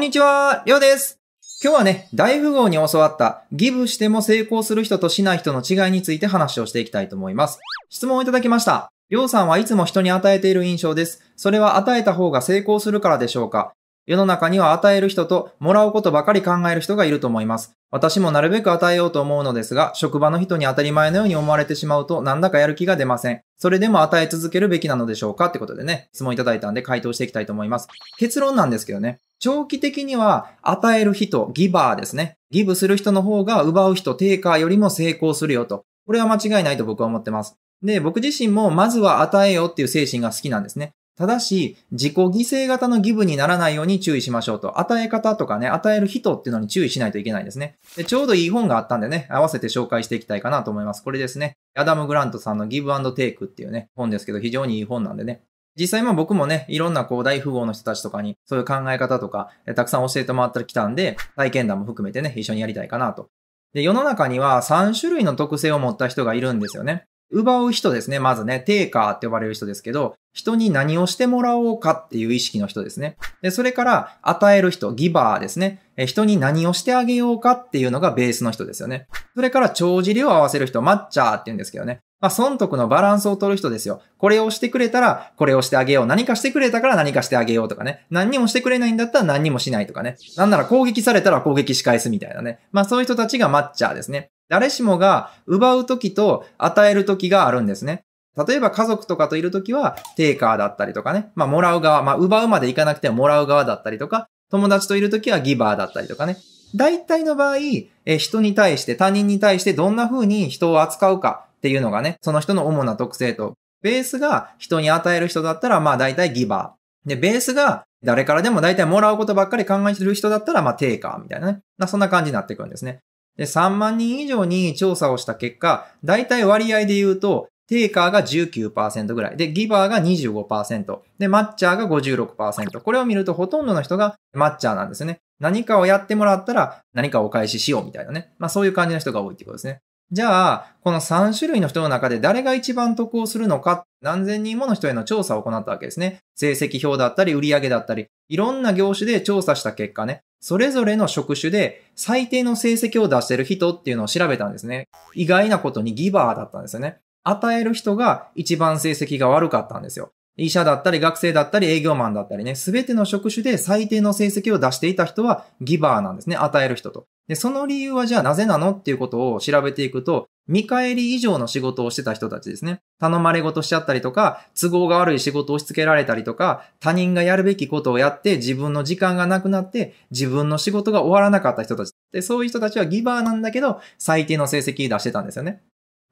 んにちは、りょうです。今日はね、大富豪に教わったギブしても成功する人としない人の違いについて話をしていきたいと思います。質問をいただきました。りょうさんはいつも人に与えている印象です。それは与えた方が成功するからでしょうか世の中には与える人ともらうことばかり考える人がいると思います。私もなるべく与えようと思うのですが、職場の人に当たり前のように思われてしまうとなんだかやる気が出ません。それでも与え続けるべきなのでしょうかってことでね、質問いただいたんで回答していきたいと思います。結論なんですけどね、長期的には与える人、ギバーですね。ギブする人の方が奪う人、テイカーよりも成功するよと。これは間違いないと僕は思ってます。で、僕自身もまずは与えようっていう精神が好きなんですね。ただし、自己犠牲型のギブにならないように注意しましょうと。与え方とかね、与える人っていうのに注意しないといけないですね。でちょうどいい本があったんでね、合わせて紹介していきたいかなと思います。これですね。アダム・グラントさんのギブアンドテイクっていうね、本ですけど、非常にいい本なんでね。実際まあ僕もね、いろんなこう大富豪の人たちとかに、そういう考え方とか、たくさん教えてもらってきたんで、体験談も含めてね、一緒にやりたいかなと。で、世の中には3種類の特性を持った人がいるんですよね。奪う人ですね。まずね、テイカーって呼ばれる人ですけど、人に何をしてもらおうかっていう意識の人ですね。で、それから、与える人、ギバーですね。人に何をしてあげようかっていうのがベースの人ですよね。それから、帳尻を合わせる人、マッチャーって言うんですけどね。まあ、損得のバランスを取る人ですよ。これをしてくれたら、これをしてあげよう。何かしてくれたから何かしてあげようとかね。何にもしてくれないんだったら何にもしないとかね。なんなら攻撃されたら攻撃し返すみたいなね。まあ、そういう人たちがマッチャーですね。誰しもが奪う時と与える時があるんですね。例えば家族とかといる時は、テイカーだったりとかね。まあ、もらう側。まあ、奪うまでいかなくてももらう側だったりとか、友達といる時はギバーだったりとかね。大体の場合、え人に対して、他人に対してどんな風に人を扱うか、っていうのがね、その人の主な特性と。ベースが人に与える人だったら、まあ大体ギバー。で、ベースが誰からでも大体もらうことばっかり考えてる人だったら、まあテイカーみたいなね。まあ、そんな感じになってくるんですね。で、3万人以上に調査をした結果、大体割合で言うと、テイカーが19%ぐらい。で、ギバーが25%。で、マッチャーが56%。これを見るとほとんどの人がマッチャーなんですね。何かをやってもらったら何かをお返ししようみたいなね。まあそういう感じの人が多いってことですね。じゃあ、この3種類の人の中で誰が一番得をするのか、何千人もの人への調査を行ったわけですね。成績表だったり、売上だったり、いろんな業種で調査した結果ね、それぞれの職種で最低の成績を出してる人っていうのを調べたんですね。意外なことにギバーだったんですよね。与える人が一番成績が悪かったんですよ。医者だったり学生だったり営業マンだったりね、すべての職種で最低の成績を出していた人はギバーなんですね。与える人と。で、その理由はじゃあなぜなのっていうことを調べていくと、見返り以上の仕事をしてた人たちですね。頼まれ事しちゃったりとか、都合が悪い仕事を押し付けられたりとか、他人がやるべきことをやって自分の時間がなくなって自分の仕事が終わらなかった人たち。で、そういう人たちはギバーなんだけど、最低の成績出してたんですよね。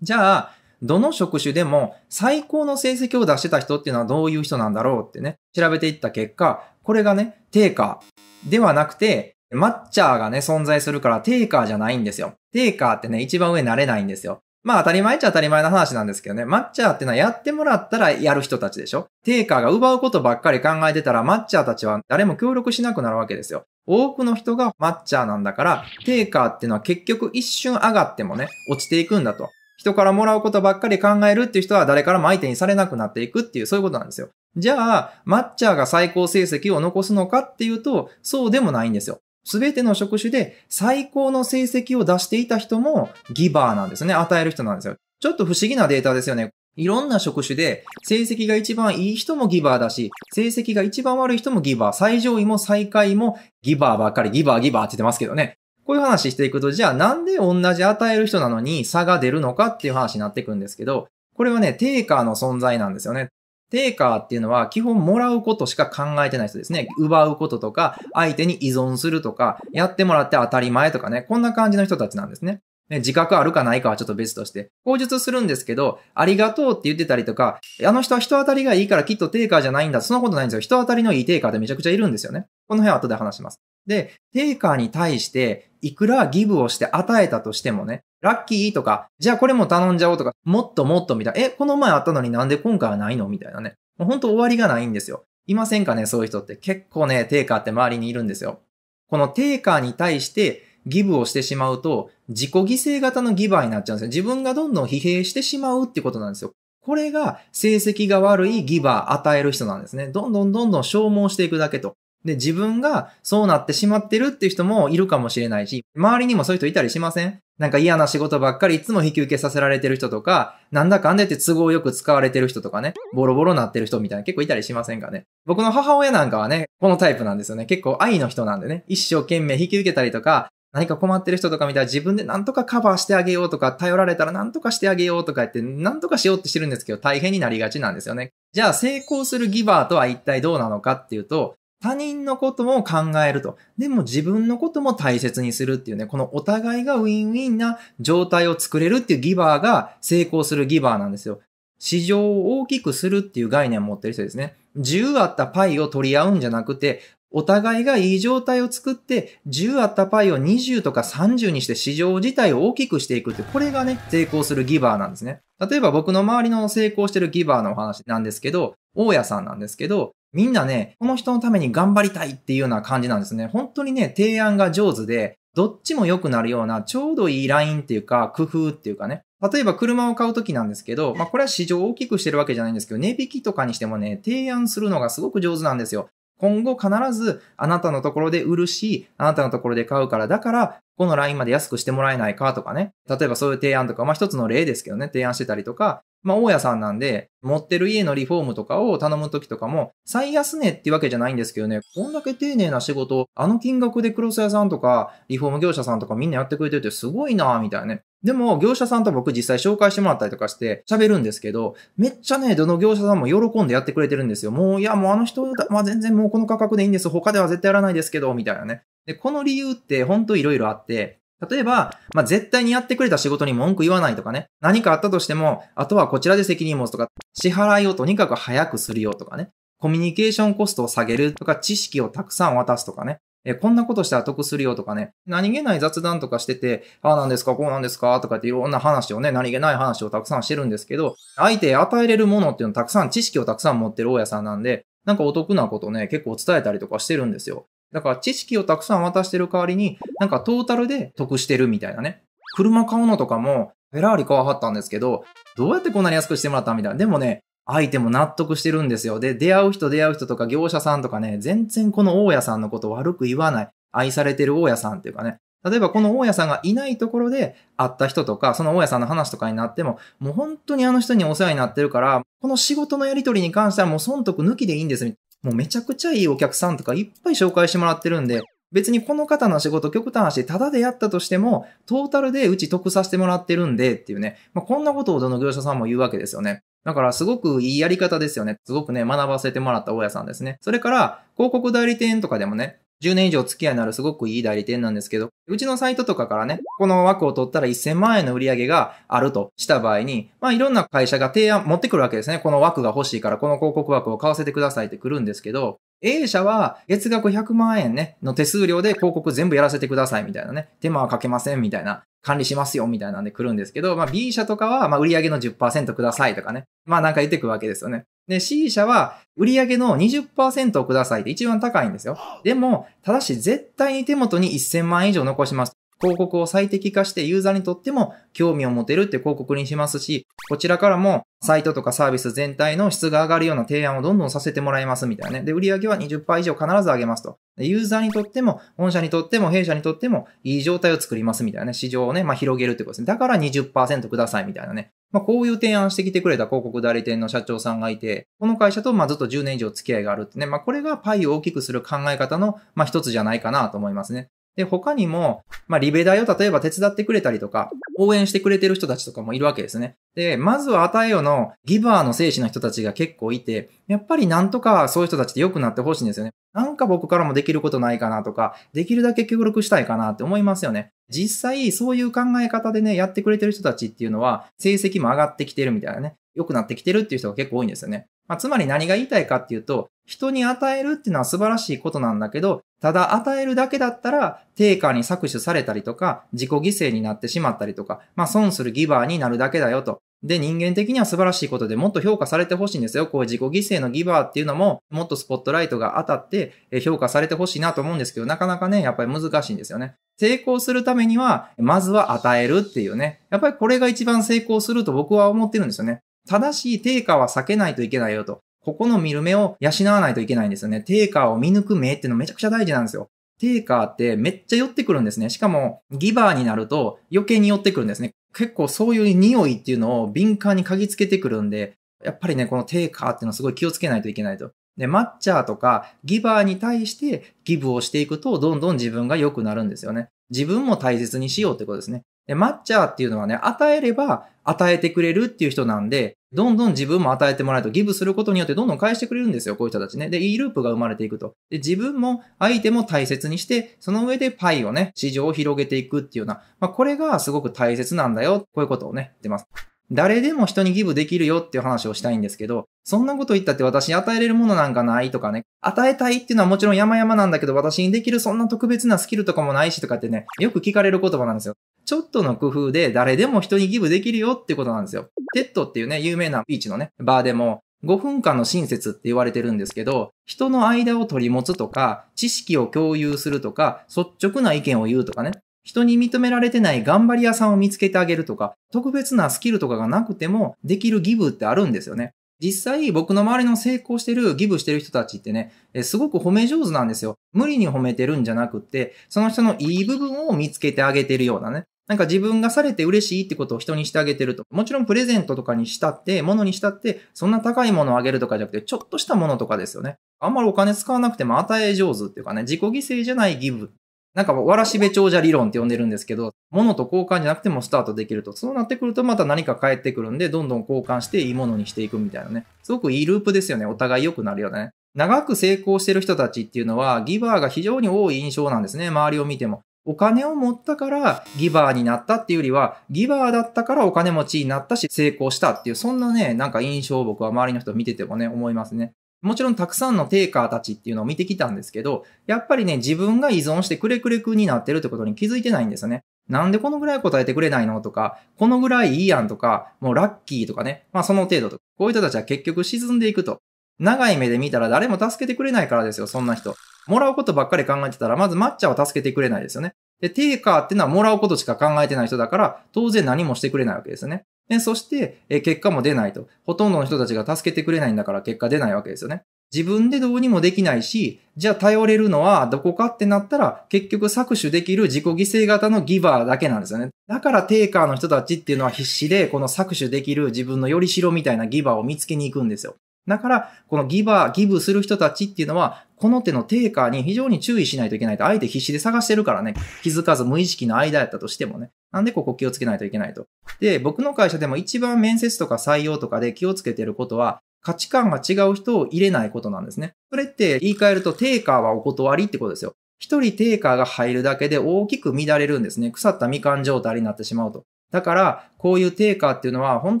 じゃあ、どの職種でも最高の成績を出してた人っていうのはどういう人なんだろうってね、調べていった結果、これがね、テーカーではなくて、マッチャーがね、存在するからテーカーじゃないんですよ。テーカーってね、一番上なれないんですよ。まあ当たり前っちゃ当たり前の話なんですけどね、マッチャーってのはやってもらったらやる人たちでしょテーカーが奪うことばっかり考えてたらマッチャーたちは誰も協力しなくなるわけですよ。多くの人がマッチャーなんだから、テーカーっていうのは結局一瞬上がってもね、落ちていくんだと。人からもらうことばっかり考えるっていう人は誰からも相手にされなくなっていくっていう、そういうことなんですよ。じゃあ、マッチャーが最高成績を残すのかっていうと、そうでもないんですよ。すべての職種で最高の成績を出していた人もギバーなんですね。与える人なんですよ。ちょっと不思議なデータですよね。いろんな職種で成績が一番いい人もギバーだし、成績が一番悪い人もギバー、最上位も最下位もギバーばっかり、ギバーギバーって言ってますけどね。こういう話していくと、じゃあなんで同じ与える人なのに差が出るのかっていう話になっていくんですけど、これはね、テーカーの存在なんですよね。テーカーっていうのは基本もらうことしか考えてない人ですね。奪うこととか、相手に依存するとか、やってもらって当たり前とかね、こんな感じの人たちなんですね。ね、自覚あるかないかはちょっと別として。口述するんですけど、ありがとうって言ってたりとか、あの人は人当たりがいいからきっとテーカーじゃないんだ。そんなことないんですよ。人当たりのいいテーカーってめちゃくちゃいるんですよね。この辺は後で話します。で、テイカーに対していくらギブをして与えたとしてもね、ラッキーとか、じゃあこれも頼んじゃおうとか、もっともっとみたいな、え、この前あったのになんで今回はないのみたいなね。もうほんと終わりがないんですよ。いませんかね、そういう人って。結構ね、テイカーって周りにいるんですよ。このテイカーに対してギブをしてしまうと、自己犠牲型のギバーになっちゃうんですよ。自分がどんどん疲弊してしまうってことなんですよ。これが成績が悪いギバー与える人なんですね。どんどんどんどん消耗していくだけと。で、自分がそうなってしまってるっていう人もいるかもしれないし、周りにもそういう人いたりしませんなんか嫌な仕事ばっかりいつも引き受けさせられてる人とか、なんだかんだ言って都合よく使われてる人とかね、ボロボロなってる人みたいな結構いたりしませんかね。僕の母親なんかはね、このタイプなんですよね。結構愛の人なんでね、一生懸命引き受けたりとか、何か困ってる人とか見たら自分で何とかカバーしてあげようとか、頼られたら何とかしてあげようとか言って、何とかしようってしてるんですけど、大変になりがちなんですよね。じゃあ成功するギバーとは一体どうなのかっていうと、他人のことも考えると。でも自分のことも大切にするっていうね、このお互いがウィンウィンな状態を作れるっていうギバーが成功するギバーなんですよ。市場を大きくするっていう概念を持ってる人ですね。10あったパイを取り合うんじゃなくて、お互いがいい状態を作って、10あったパイを20とか30にして市場自体を大きくしていくって、これがね、成功するギバーなんですね。例えば僕の周りの成功してるギバーのお話なんですけど、大家さんなんですけど、みんなね、この人のために頑張りたいっていうような感じなんですね。本当にね、提案が上手で、どっちも良くなるような、ちょうどいいラインっていうか、工夫っていうかね。例えば車を買うときなんですけど、まあこれは市場を大きくしてるわけじゃないんですけど、値引きとかにしてもね、提案するのがすごく上手なんですよ。今後必ずあなたのところで売るし、あなたのところで買うから、だからこのラインまで安くしてもらえないかとかね。例えばそういう提案とか、まあ一つの例ですけどね、提案してたりとか、まあ大家さんなんで、持ってる家のリフォームとかを頼むときとかも、最安値ってわけじゃないんですけどね、こんだけ丁寧な仕事、あの金額でクロス屋さんとか、リフォーム業者さんとかみんなやってくれてるってすごいなぁ、みたいなね。でも、業者さんと僕実際紹介してもらったりとかして喋るんですけど、めっちゃね、どの業者さんも喜んでやってくれてるんですよ。もう、いや、もうあの人、まあ、全然もうこの価格でいいんです。他では絶対やらないですけど、みたいなね。で、この理由って本当いろいろあって、例えば、まあ、絶対にやってくれた仕事に文句言わないとかね、何かあったとしても、あとはこちらで責任持つとか、支払いをとにかく早くするよとかね、コミュニケーションコストを下げるとか、知識をたくさん渡すとかね、え、こんなことしたら得するよとかね、何気ない雑談とかしてて、ああなんですか、こうなんですか、とかっていろんな話をね、何気ない話をたくさんしてるんですけど、相手与えれるものっていうのたくさん、知識をたくさん持ってる大家さんなんで、なんかお得なことね、結構伝えたりとかしてるんですよ。だから知識をたくさん渡してる代わりに、なんかトータルで得してるみたいなね。車買うのとかも、フェラーリ買わはったんですけど、どうやってこんなに安くしてもらったみたいな。でもね、相手も納得してるんですよ。で、出会う人出会う人とか業者さんとかね、全然この大家さんのこと悪く言わない。愛されてる大家さんっていうかね。例えばこの大家さんがいないところで会った人とか、その大家さんの話とかになっても、もう本当にあの人にお世話になってるから、この仕事のやり取りに関してはもう損得抜きでいいんです。もうめちゃくちゃいいお客さんとかいっぱい紹介してもらってるんで、別にこの方の仕事極端してただでやったとしても、トータルでうち得させてもらってるんでっていうね、まあ、こんなことをどの業者さんも言うわけですよね。だからすごくいいやり方ですよね。すごくね、学ばせてもらった大家さんですね。それから、広告代理店とかでもね、10年以上付き合いのあるすごくいい代理店なんですけど、うちのサイトとかからね、この枠を取ったら1000万円の売り上げがあるとした場合に、まあいろんな会社が提案持ってくるわけですね。この枠が欲しいからこの広告枠を買わせてくださいって来るんですけど、A 社は月額100万円ね、の手数料で広告全部やらせてくださいみたいなね、手間はかけませんみたいな、管理しますよみたいなんで来るんですけど、まあ B 社とかは、まあ売上の10%くださいとかね、まあなんか言ってくるわけですよね。で、C 社は売上の20%をくださいって一番高いんですよ。でも、ただし絶対に手元に1000万円以上残します。広告を最適化してユーザーにとっても興味を持てるって広告にしますし、こちらからもサイトとかサービス全体の質が上がるような提案をどんどんさせてもらいますみたいなね。で、売上は20%以上必ず上げますと。ユーザーにとっても、本社にとっても、弊社にとっても、いい状態を作りますみたいなね。市場をね、まあ、広げるってことですね。だから20%くださいみたいなね。まあ、こういう提案してきてくれた広告代理店の社長さんがいて、この会社とまあずっと10年以上付き合いがあるってね、まあ、これがパイを大きくする考え方のまあ一つじゃないかなと思いますね。で、他にも、まあ、リベダイを例えば手伝ってくれたりとか、応援してくれてる人たちとかもいるわけですね。で、まずは与えよのギバーの精神の人たちが結構いて、やっぱりなんとかそういう人たちって良くなってほしいんですよね。なんか僕からもできることないかなとか、できるだけ協力したいかなって思いますよね。実際、そういう考え方でね、やってくれてる人たちっていうのは、成績も上がってきてるみたいなね、良くなってきてるっていう人が結構多いんですよね。まあ、つまり何が言いたいかっていうと、人に与えるっていうのは素晴らしいことなんだけど、ただ与えるだけだったら、定価に搾取されたりとか、自己犠牲になってしまったりとか、まあ損するギバーになるだけだよと。で、人間的には素晴らしいことでもっと評価されてほしいんですよ。こういう自己犠牲のギバーっていうのも、もっとスポットライトが当たって評価されてほしいなと思うんですけど、なかなかね、やっぱり難しいんですよね。成功するためには、まずは与えるっていうね。やっぱりこれが一番成功すると僕は思ってるんですよね。正しい定価は避けないといけないよと。ここの見る目を養わないといけないんですよね。テーカーを見抜く目っていうのめちゃくちゃ大事なんですよ。テーカーってめっちゃ寄ってくるんですね。しかも、ギバーになると余計に寄ってくるんですね。結構そういう匂いっていうのを敏感に嗅ぎつけてくるんで、やっぱりね、このテーカーっていうのすごい気をつけないといけないと。で、マッチャーとかギバーに対してギブをしていくと、どんどん自分が良くなるんですよね。自分も大切にしようってことですね。で、ャーっていうのはね、与えれば与えてくれるっていう人なんで、どんどん自分も与えてもらえると、ギブすることによってどんどん返してくれるんですよ、こういう人たちね。で、いいループが生まれていくと。で、自分も相手も大切にして、その上でパイをね、市場を広げていくっていうような、まあ、これがすごく大切なんだよ、こういうことをね、言ってます。誰でも人にギブできるよっていう話をしたいんですけど、そんなこと言ったって私に与えれるものなんかないとかね、与えたいっていうのはもちろん山々なんだけど私にできるそんな特別なスキルとかもないしとかってね、よく聞かれる言葉なんですよ。ちょっとの工夫で誰でも人にギブできるよってことなんですよ。テッドっていうね、有名なビーチのね、バーでも、5分間の親切って言われてるんですけど、人の間を取り持つとか、知識を共有するとか、率直な意見を言うとかね、人に認められてない頑張り屋さんを見つけてあげるとか、特別なスキルとかがなくてもできるギブってあるんですよね。実際僕の周りの成功してる、ギブしてる人たちってね、すごく褒め上手なんですよ。無理に褒めてるんじゃなくて、その人のいい部分を見つけてあげてるようなね。なんか自分がされて嬉しいってことを人にしてあげてると。もちろんプレゼントとかにしたって、物にしたって、そんな高いものをあげるとかじゃなくて、ちょっとしたものとかですよね。あんまりお金使わなくても与え上手っていうかね、自己犠牲じゃないギブなんかわらしべ長者理論って呼んでるんですけど、物と交換じゃなくてもスタートできると。そうなってくるとまた何か返ってくるんで、どんどん交換していいものにしていくみたいなね。すごくいいループですよね。お互い良くなるよね。長く成功してる人たちっていうのは、ギバーが非常に多い印象なんですね。周りを見ても。お金を持ったからギバーになったっていうよりは、ギバーだったからお金持ちになったし成功したっていう、そんなね、なんか印象を僕は周りの人見ててもね、思いますね。もちろんたくさんのテイカーたちっていうのを見てきたんですけど、やっぱりね、自分が依存してくれくれくになってるってことに気づいてないんですよね。なんでこのぐらい答えてくれないのとか、このぐらいいいやんとか、もうラッキーとかね、まあその程度とか、こういう人たちは結局沈んでいくと。長い目で見たら誰も助けてくれないからですよ、そんな人。もらうことばっかり考えてたら、まず抹茶は助けてくれないですよね。で、テイカーってのはもらうことしか考えてない人だから、当然何もしてくれないわけですね。で、そして、え結果も出ないと。ほとんどの人たちが助けてくれないんだから結果出ないわけですよね。自分でどうにもできないし、じゃあ頼れるのはどこかってなったら、結局搾取できる自己犠牲型のギバーだけなんですよね。だからテイカーの人たちっていうのは必死で、この搾取できる自分のよりしろみたいなギバーを見つけに行くんですよ。だから、このギバー、ギブする人たちっていうのは、この手の定価に非常に注意しないといけないと、あえて必死で探してるからね、気づかず無意識の間やったとしてもね。なんでここ気をつけないといけないと。で、僕の会社でも一番面接とか採用とかで気をつけてることは、価値観が違う人を入れないことなんですね。それって言い換えると、定価はお断りってことですよ。一人定価が入るだけで大きく乱れるんですね。腐ったみかん状態になってしまうと。だから、こういうカーっていうのは本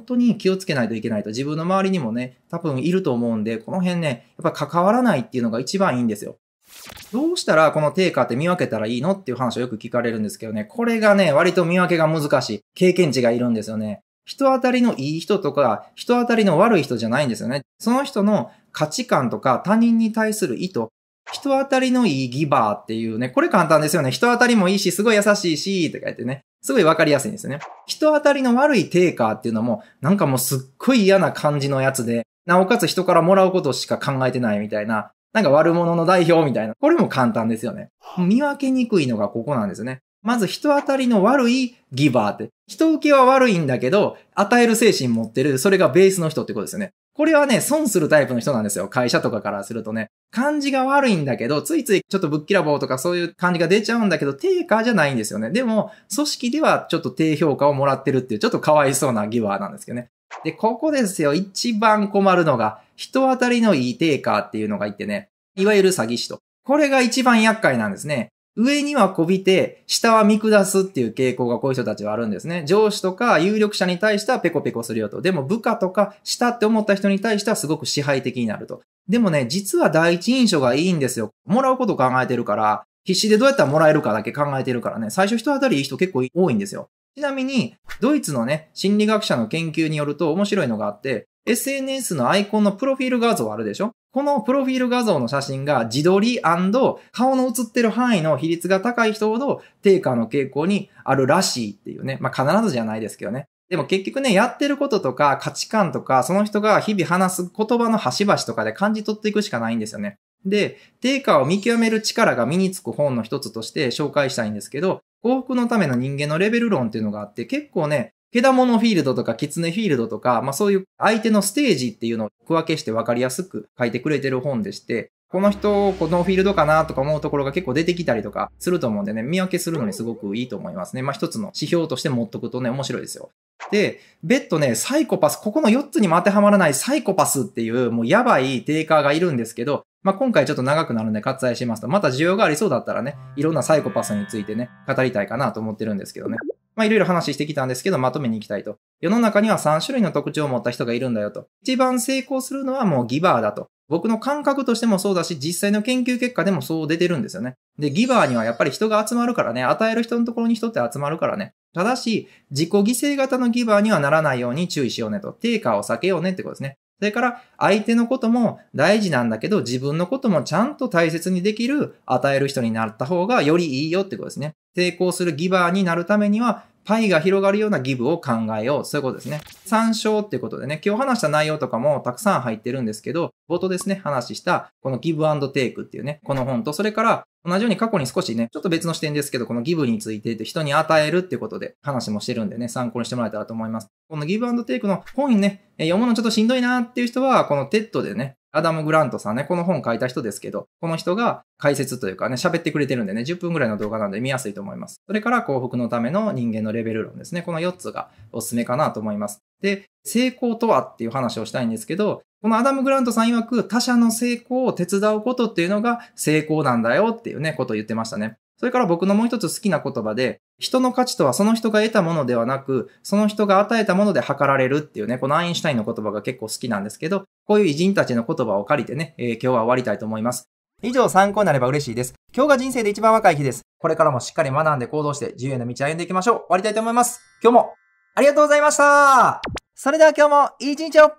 当に気をつけないといけないと。自分の周りにもね、多分いると思うんで、この辺ね、やっぱ関わらないっていうのが一番いいんですよ。どうしたらこのカーって見分けたらいいのっていう話をよく聞かれるんですけどね、これがね、割と見分けが難しい。経験値がいるんですよね。人当たりのいい人とか、人当たりの悪い人じゃないんですよね。その人の価値観とか他人に対する意図、人当たりのいいギバーっていうね、これ簡単ですよね。人当たりもいいし、すごい優しいし、とか言ってね。すごいわかりやすいんですよね。人当たりの悪いテイカーっていうのも、なんかもうすっごい嫌な感じのやつで、なおかつ人からもらうことしか考えてないみたいな、なんか悪者の代表みたいな。これも簡単ですよね。見分けにくいのがここなんですよね。まず人当たりの悪いギバーって。人受けは悪いんだけど、与える精神持ってる、それがベースの人ってことですよね。これはね、損するタイプの人なんですよ。会社とかからするとね。感じが悪いんだけど、ついついちょっとぶっきらぼうとかそういう感じが出ちゃうんだけど、低価じゃないんですよね。でも、組織ではちょっと低評価をもらってるっていう、ちょっとかわいそうなギバーなんですけどね。で、ここですよ。一番困るのが、人当たりのいい低価っていうのがいてね、いわゆる詐欺師と。これが一番厄介なんですね。上にはこびて、下は見下すっていう傾向がこういう人たちはあるんですね。上司とか有力者に対してはペコペコするよと。でも部下とか下って思った人に対してはすごく支配的になると。でもね、実は第一印象がいいんですよ。もらうことを考えてるから、必死でどうやったらもらえるかだけ考えてるからね、最初人当たりいい人結構多いんですよ。ちなみに、ドイツのね、心理学者の研究によると面白いのがあって、SNS のアイコンのプロフィール画像あるでしょこのプロフィール画像の写真が自撮り顔の写ってる範囲の比率が高い人ほど低下の傾向にあるらしいっていうね。まあ、必ずじゃないですけどね。でも結局ね、やってることとか価値観とか、その人が日々話す言葉の端々とかで感じ取っていくしかないんですよね。で、カーを見極める力が身につく本の一つとして紹介したいんですけど、幸福のための人間のレベル論っていうのがあって、結構ね、ケダモノフィールドとかキツネフィールドとか、まあそういう相手のステージっていうのを区分けして分かりやすく書いてくれてる本でして、この人、このフィールドかなとか思うところが結構出てきたりとかすると思うんでね、見分けするのにすごくいいと思いますね。まあ一つの指標として持っとくとね、面白いですよ。で、別途ね、サイコパス、ここの4つにも当てはまらないサイコパスっていう、もうやばいテイカーがいるんですけど、まあ、今回ちょっと長くなるんで割愛しますと、また需要がありそうだったらね、いろんなサイコパスについてね、語りたいかなと思ってるんですけどね。まあ、いろいろ話してきたんですけど、まとめに行きたいと。世の中には3種類の特徴を持った人がいるんだよと。一番成功するのはもうギバーだと。僕の感覚としてもそうだし、実際の研究結果でもそう出てるんですよね。で、ギバーにはやっぱり人が集まるからね、与える人のところに人って集まるからね。ただし、自己犠牲型のギバーにはならないように注意しようねと。定価を避けようねってことですね。それから、相手のことも大事なんだけど、自分のこともちゃんと大切にできる、与える人になった方がよりいいよってことですね。抵抗するギバーになるためには、パイが広がるようなギブを考えよう。そういうことですね。参照っていうことでね、今日話した内容とかもたくさん入ってるんですけど、冒頭ですね、話した、このギブアンドテイクっていうね、この本と、それから同じように過去に少しね、ちょっと別の視点ですけど、このギブについて人に与えるってことで話もしてるんでね、参考にしてもらえたらと思います。このギブアンドテイクの本ね、読むのちょっとしんどいなっていう人は、このテッドでね、アダム・グラントさんね、この本書いた人ですけど、この人が解説というかね、喋ってくれてるんでね、10分ぐらいの動画なんで見やすいと思います。それから幸福のための人間のレベル論ですね。この4つがおすすめかなと思います。で、成功とはっていう話をしたいんですけど、このアダム・グラントさん曰く他者の成功を手伝うことっていうのが成功なんだよっていうね、ことを言ってましたね。それから僕のもう一つ好きな言葉で、人の価値とはその人が得たものではなく、その人が与えたもので測られるっていうね、このアインシュタインの言葉が結構好きなんですけど、こういう偉人たちの言葉を借りてね、えー、今日は終わりたいと思います。以上参考になれば嬉しいです。今日が人生で一番若い日です。これからもしっかり学んで行動して自由への道歩んでいきましょう。終わりたいと思います。今日もありがとうございましたそれでは今日もいい一日を